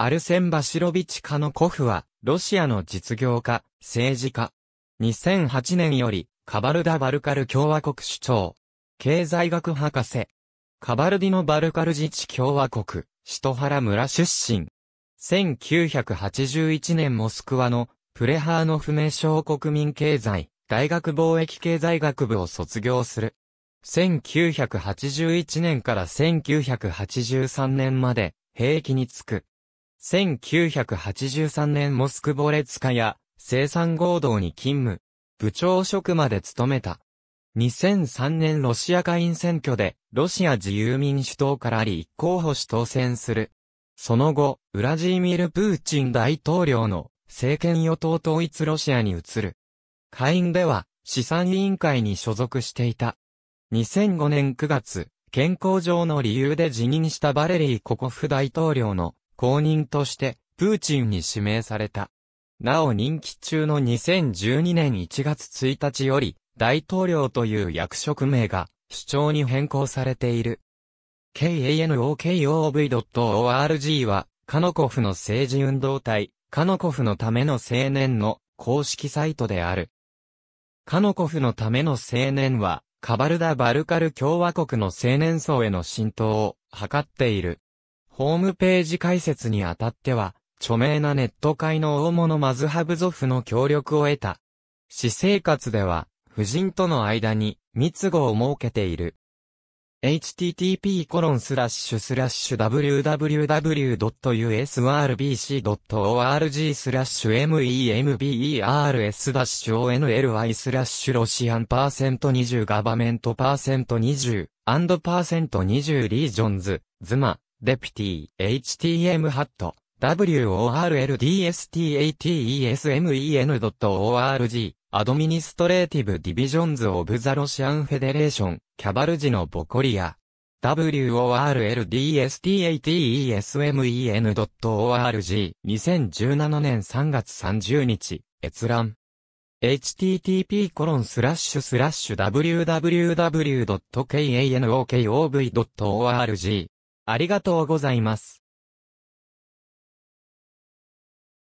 アルセン・バシロビチカのコフは、ロシアの実業家、政治家。2008年より、カバルダ・バルカル共和国首長。経済学博士。カバルディのバルカル自治共和国、シトハラ村出身。1981年モスクワの、プレハーノフ名称国民経済、大学貿易経済学部を卒業する。1981年から1983年まで、兵役に就く。1983年モスクボレツカや生産合同に勤務。部長職まで務めた。2003年ロシア下院選挙で、ロシア自由民主党から立候補し当選する。その後、ウラジーミル・プーチン大統領の政権与党統一ロシアに移る。下院では、資産委員会に所属していた。2005年9月、健康上の理由で辞任したバレリー・ココフ大統領の公認として、プーチンに指名された。なお任期中の2012年1月1日より、大統領という役職名が、主張に変更されている。kanokov.org は、カノコフの政治運動体、カノコフのための青年の公式サイトである。カノコフのための青年は、カバルダ・バルカル共和国の青年層への浸透を図っている。ホームページ開設にあたっては、著名なネット界の大物マズハブゾフの協力を得た。私生活では、夫人との間に密語を設けている。http://www.usrbc.org スラッシュ members-only スラッシュロシアンパーセント20ガバメントパーセント20パーセント20リージョンズズマデピティ、htm ハット、worldstateSmen.org、アドミニストレーティブディビジョンズオブザロシアンフェデレーション、キャバルジのボコリア。worldstateSmen.org、2017年3月30日、閲覧。http コロンスラッシュスラッシュ www.kanokov.org ありがとうございます。